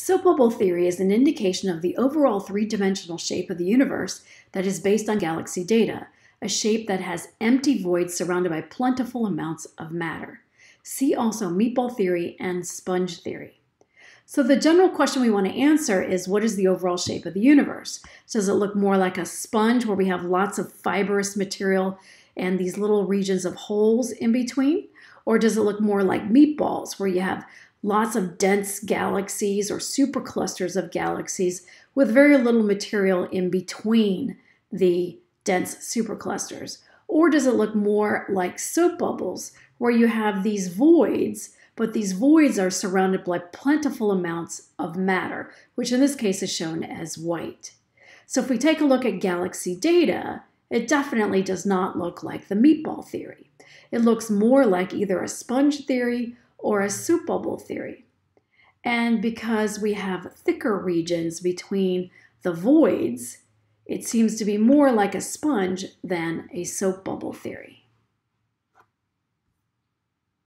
Soap bubble theory is an indication of the overall three dimensional shape of the universe that is based on galaxy data, a shape that has empty voids surrounded by plentiful amounts of matter. See also meatball theory and sponge theory. So, the general question we want to answer is what is the overall shape of the universe? Does it look more like a sponge where we have lots of fibrous material and these little regions of holes in between? Or does it look more like meatballs where you have lots of dense galaxies or superclusters of galaxies with very little material in between the dense superclusters? Or does it look more like soap bubbles where you have these voids, but these voids are surrounded by plentiful amounts of matter, which in this case is shown as white? So if we take a look at galaxy data, it definitely does not look like the meatball theory. It looks more like either a sponge theory or a soup bubble theory. And because we have thicker regions between the voids, it seems to be more like a sponge than a soap bubble theory.